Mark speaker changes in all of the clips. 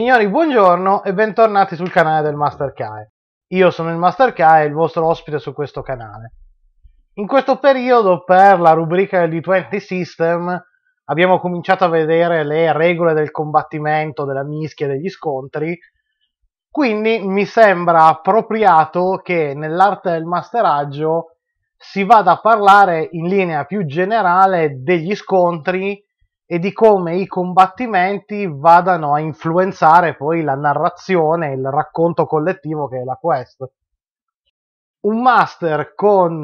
Speaker 1: Signori, buongiorno e bentornati sul canale del Master Kai. Io sono il Master Kai, il vostro ospite su questo canale. In questo periodo, per la rubrica del D20 System, abbiamo cominciato a vedere le regole del combattimento, della mischia, e degli scontri, quindi mi sembra appropriato che nell'arte del masteraggio si vada a parlare in linea più generale degli scontri e di come i combattimenti vadano a influenzare poi la narrazione, il racconto collettivo che è la quest. Un master con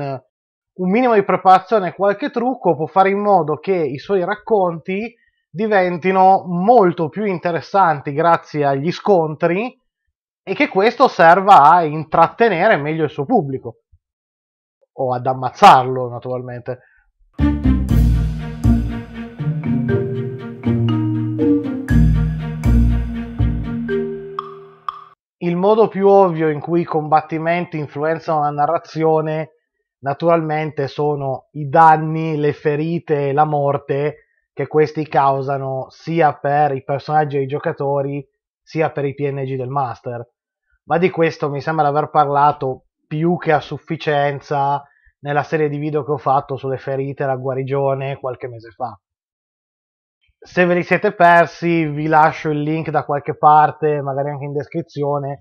Speaker 1: un minimo di preparazione e qualche trucco può fare in modo che i suoi racconti diventino molto più interessanti grazie agli scontri e che questo serva a intrattenere meglio il suo pubblico o ad ammazzarlo naturalmente. il modo più ovvio in cui i combattimenti influenzano la narrazione naturalmente sono i danni, le ferite, e la morte che questi causano sia per i personaggi e i giocatori sia per i PNG del master. Ma di questo mi sembra aver parlato più che a sufficienza nella serie di video che ho fatto sulle ferite e la guarigione qualche mese fa se ve li siete persi vi lascio il link da qualche parte, magari anche in descrizione,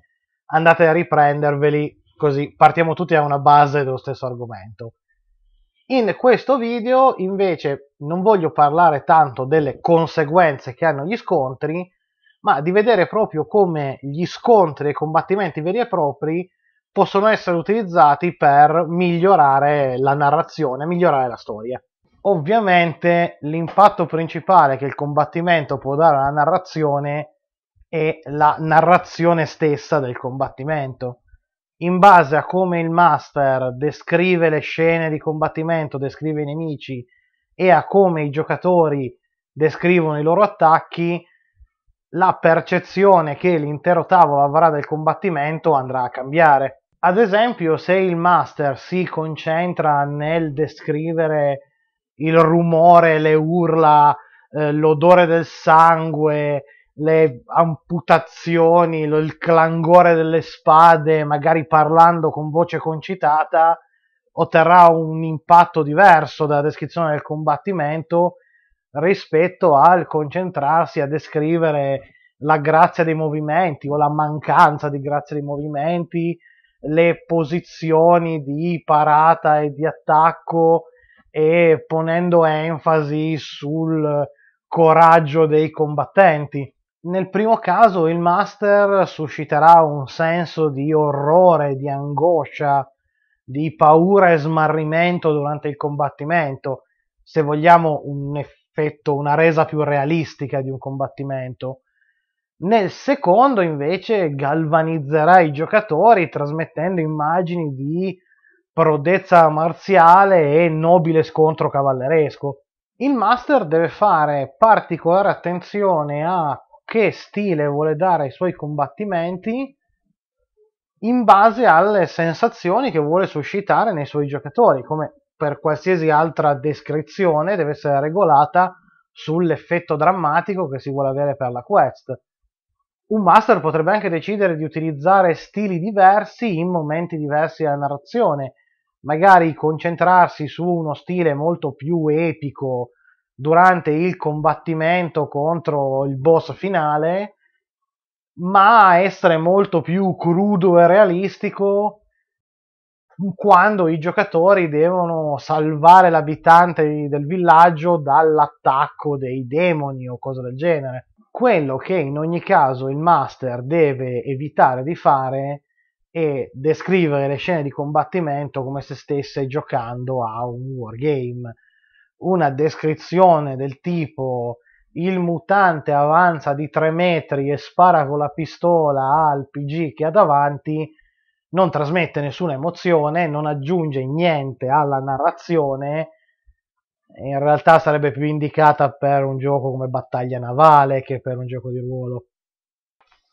Speaker 1: andate a riprenderveli così partiamo tutti da una base dello stesso argomento. In questo video invece non voglio parlare tanto delle conseguenze che hanno gli scontri, ma di vedere proprio come gli scontri e i combattimenti veri e propri possono essere utilizzati per migliorare la narrazione, migliorare la storia. Ovviamente l'impatto principale che il combattimento può dare alla narrazione è la narrazione stessa del combattimento. In base a come il master descrive le scene di combattimento, descrive i nemici e a come i giocatori descrivono i loro attacchi, la percezione che l'intero tavolo avrà del combattimento andrà a cambiare. Ad esempio, se il master si concentra nel descrivere il rumore, le urla, eh, l'odore del sangue, le amputazioni, lo, il clangore delle spade, magari parlando con voce concitata, otterrà un impatto diverso dalla descrizione del combattimento rispetto al concentrarsi a descrivere la grazia dei movimenti o la mancanza di grazia dei movimenti, le posizioni di parata e di attacco, e ponendo enfasi sul coraggio dei combattenti. Nel primo caso il master susciterà un senso di orrore, di angoscia, di paura e smarrimento durante il combattimento, se vogliamo un effetto, una resa più realistica di un combattimento. Nel secondo invece galvanizzerà i giocatori trasmettendo immagini di prodezza marziale e nobile scontro cavalleresco. Il master deve fare particolare attenzione a che stile vuole dare ai suoi combattimenti in base alle sensazioni che vuole suscitare nei suoi giocatori, come per qualsiasi altra descrizione deve essere regolata sull'effetto drammatico che si vuole avere per la quest. Un master potrebbe anche decidere di utilizzare stili diversi in momenti diversi della narrazione magari concentrarsi su uno stile molto più epico durante il combattimento contro il boss finale, ma essere molto più crudo e realistico quando i giocatori devono salvare l'abitante del villaggio dall'attacco dei demoni o cose del genere. Quello che in ogni caso il master deve evitare di fare e descrivere le scene di combattimento come se stesse giocando a un wargame. Una descrizione del tipo il mutante avanza di tre metri e spara con la pistola al PG che ha davanti non trasmette nessuna emozione, non aggiunge niente alla narrazione. In realtà sarebbe più indicata per un gioco come battaglia navale che per un gioco di ruolo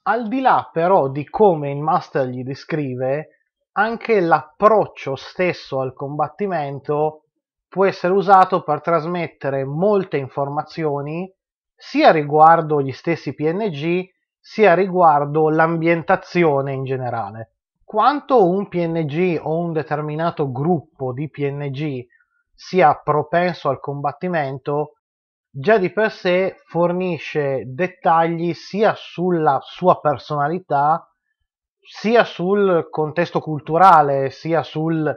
Speaker 1: al di là però di come il master gli descrive, anche l'approccio stesso al combattimento può essere usato per trasmettere molte informazioni sia riguardo gli stessi PNG sia riguardo l'ambientazione in generale. Quanto un PNG o un determinato gruppo di PNG sia propenso al combattimento già di per sé fornisce dettagli sia sulla sua personalità, sia sul contesto culturale, sia sul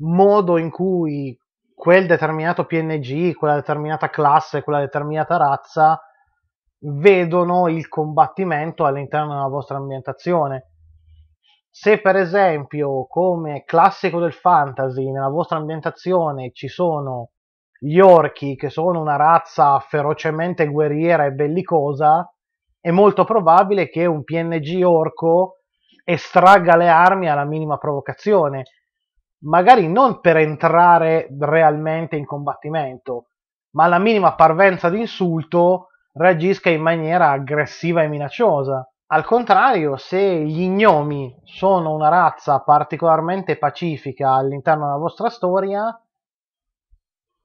Speaker 1: modo in cui quel determinato PNG, quella determinata classe, quella determinata razza vedono il combattimento all'interno della vostra ambientazione. Se per esempio, come classico del fantasy, nella vostra ambientazione ci sono gli orchi, che sono una razza ferocemente guerriera e bellicosa, è molto probabile che un PNG orco estragga le armi alla minima provocazione, magari non per entrare realmente in combattimento, ma alla minima parvenza di insulto reagisca in maniera aggressiva e minacciosa. Al contrario, se gli gnomi sono una razza particolarmente pacifica all'interno della vostra storia,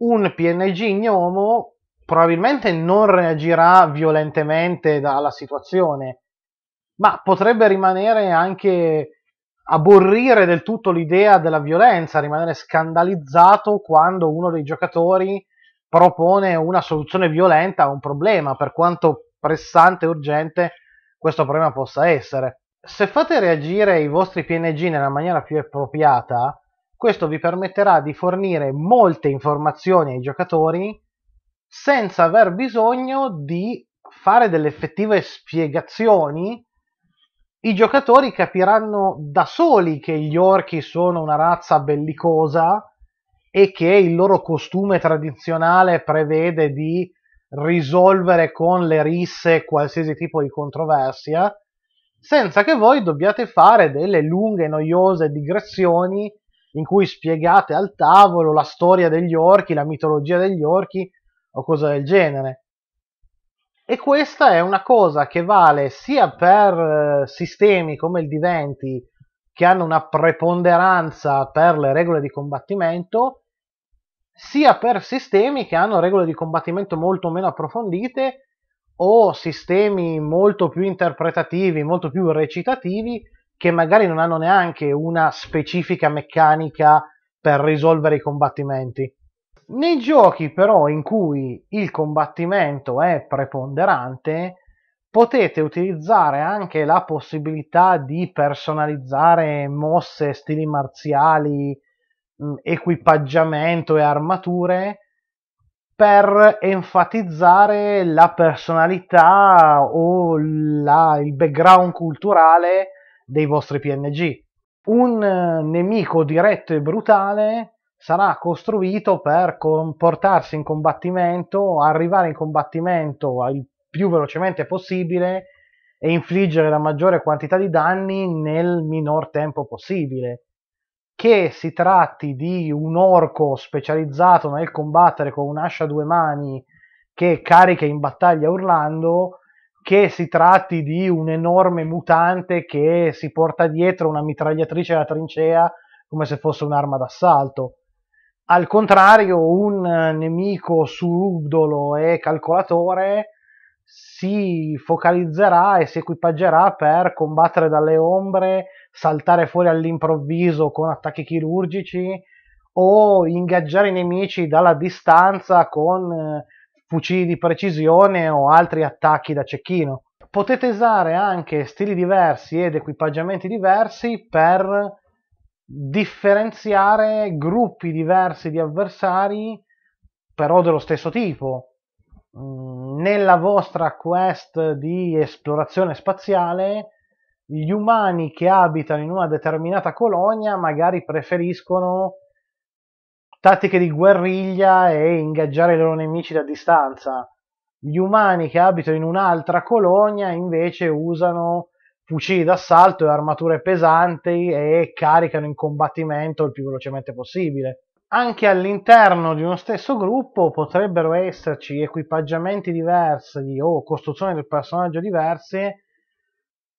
Speaker 1: un PNG gnomo probabilmente non reagirà violentemente alla situazione, ma potrebbe rimanere anche aborrire del tutto l'idea della violenza, rimanere scandalizzato quando uno dei giocatori propone una soluzione violenta a un problema, per quanto pressante e urgente questo problema possa essere. Se fate reagire i vostri PNG nella maniera più appropriata, questo vi permetterà di fornire molte informazioni ai giocatori senza aver bisogno di fare delle effettive spiegazioni. I giocatori capiranno da soli che gli orchi sono una razza bellicosa e che il loro costume tradizionale prevede di risolvere con le risse qualsiasi tipo di controversia, senza che voi dobbiate fare delle lunghe e noiose digressioni in cui spiegate al tavolo la storia degli orchi, la mitologia degli orchi o cose del genere. E questa è una cosa che vale sia per eh, sistemi come il Diventi che hanno una preponderanza per le regole di combattimento, sia per sistemi che hanno regole di combattimento molto meno approfondite o sistemi molto più interpretativi, molto più recitativi, che magari non hanno neanche una specifica meccanica per risolvere i combattimenti. Nei giochi però in cui il combattimento è preponderante, potete utilizzare anche la possibilità di personalizzare mosse, stili marziali, mm, equipaggiamento e armature per enfatizzare la personalità o la, il background culturale dei vostri PNG. Un eh, nemico diretto e brutale sarà costruito per comportarsi in combattimento, arrivare in combattimento il più velocemente possibile e infliggere la maggiore quantità di danni nel minor tempo possibile. Che si tratti di un orco specializzato nel combattere con un'ascia a due mani che carica in battaglia urlando, che si tratti di un enorme mutante che si porta dietro una mitragliatrice alla trincea come se fosse un'arma d'assalto. Al contrario, un eh, nemico surubdolo e calcolatore si focalizzerà e si equipaggerà per combattere dalle ombre, saltare fuori all'improvviso con attacchi chirurgici o ingaggiare i nemici dalla distanza con eh, fucili di precisione o altri attacchi da cecchino. Potete usare anche stili diversi ed equipaggiamenti diversi per differenziare gruppi diversi di avversari, però dello stesso tipo. Mm, nella vostra quest di esplorazione spaziale, gli umani che abitano in una determinata colonia magari preferiscono tattiche di guerriglia e ingaggiare i loro nemici da distanza. Gli umani che abitano in un'altra colonia invece usano fucili d'assalto e armature pesanti e caricano in combattimento il più velocemente possibile. Anche all'interno di uno stesso gruppo potrebbero esserci equipaggiamenti diversi o costruzioni del personaggio diverse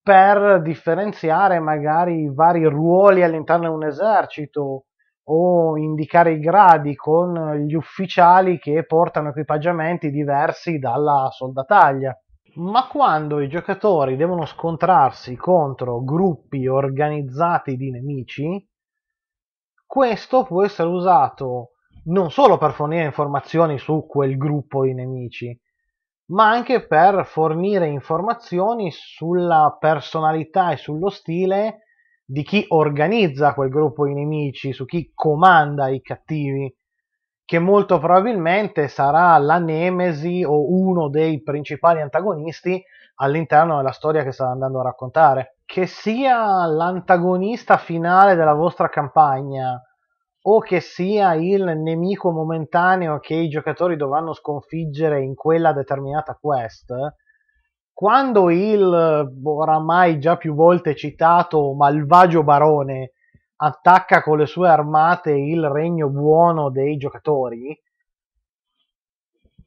Speaker 1: per differenziare magari i vari ruoli all'interno di un esercito o indicare i gradi con gli ufficiali che portano equipaggiamenti diversi dalla soldataglia. Ma quando i giocatori devono scontrarsi contro gruppi organizzati di nemici, questo può essere usato non solo per fornire informazioni su quel gruppo di nemici, ma anche per fornire informazioni sulla personalità e sullo stile di chi organizza quel gruppo di nemici, su chi comanda i cattivi, che molto probabilmente sarà la nemesi o uno dei principali antagonisti all'interno della storia che sta andando a raccontare. Che sia l'antagonista finale della vostra campagna o che sia il nemico momentaneo che i giocatori dovranno sconfiggere in quella determinata quest, quando il oramai già più volte citato malvagio barone attacca con le sue armate il regno buono dei giocatori,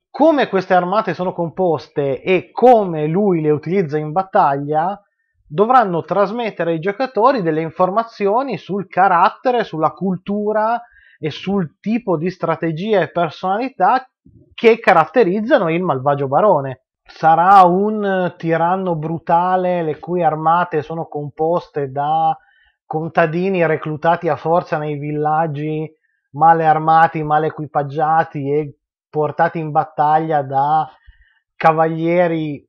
Speaker 1: come queste armate sono composte e come lui le utilizza in battaglia, dovranno trasmettere ai giocatori delle informazioni sul carattere, sulla cultura e sul tipo di strategia e personalità che caratterizzano il malvagio barone sarà un eh, tiranno brutale le cui armate sono composte da contadini reclutati a forza nei villaggi male armati, male equipaggiati e portati in battaglia da cavalieri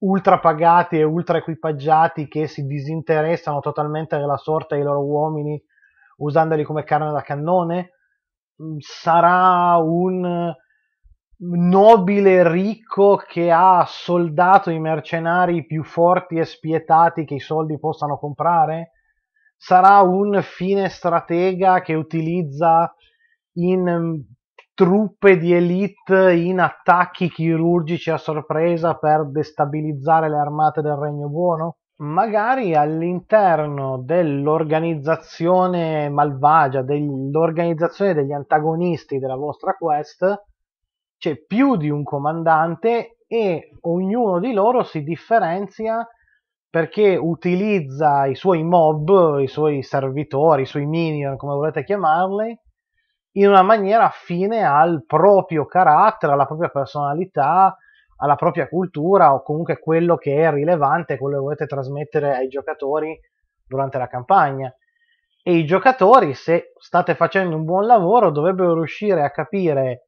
Speaker 1: ultra pagati e ultra equipaggiati che si disinteressano totalmente della sorte dei loro uomini usandoli come carne da cannone mm, sarà un nobile ricco che ha soldato i mercenari più forti e spietati che i soldi possano comprare? Sarà un fine stratega che utilizza in mm, truppe di elite in attacchi chirurgici a sorpresa per destabilizzare le armate del Regno Buono? Magari all'interno dell'organizzazione malvagia, dell'organizzazione degli antagonisti della vostra quest, c'è più di un comandante e ognuno di loro si differenzia perché utilizza i suoi mob, i suoi servitori, i suoi minion, come volete chiamarli, in una maniera affine al proprio carattere, alla propria personalità, alla propria cultura o comunque quello che è rilevante, quello che volete trasmettere ai giocatori durante la campagna. E i giocatori, se state facendo un buon lavoro, dovrebbero riuscire a capire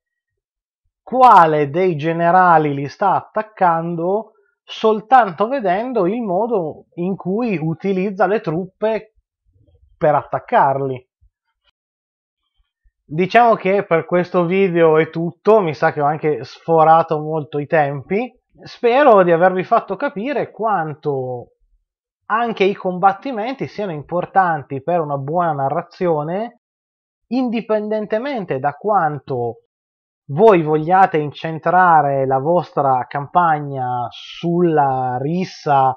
Speaker 1: quale dei generali li sta attaccando soltanto vedendo il modo in cui utilizza le truppe per attaccarli. Diciamo che per questo video è tutto, mi sa che ho anche sforato molto i tempi. Spero di avervi fatto capire quanto anche i combattimenti siano importanti per una buona narrazione, indipendentemente da quanto voi vogliate incentrare la vostra campagna sulla rissa,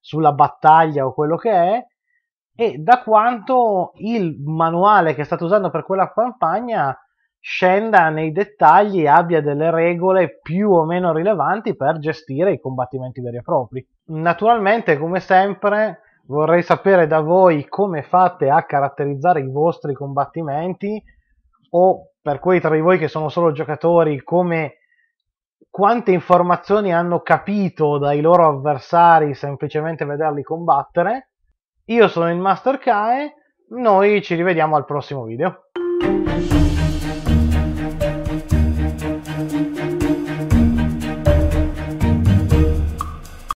Speaker 1: sulla battaglia o quello che è, e da quanto il manuale che state usando per quella campagna scenda nei dettagli e abbia delle regole più o meno rilevanti per gestire i combattimenti veri e propri. Naturalmente, come sempre, vorrei sapere da voi come fate a caratterizzare i vostri combattimenti o per quei tra di voi che sono solo giocatori, come quante informazioni hanno capito dai loro avversari semplicemente vederli combattere. Io sono il Master Kae, noi ci rivediamo al prossimo video.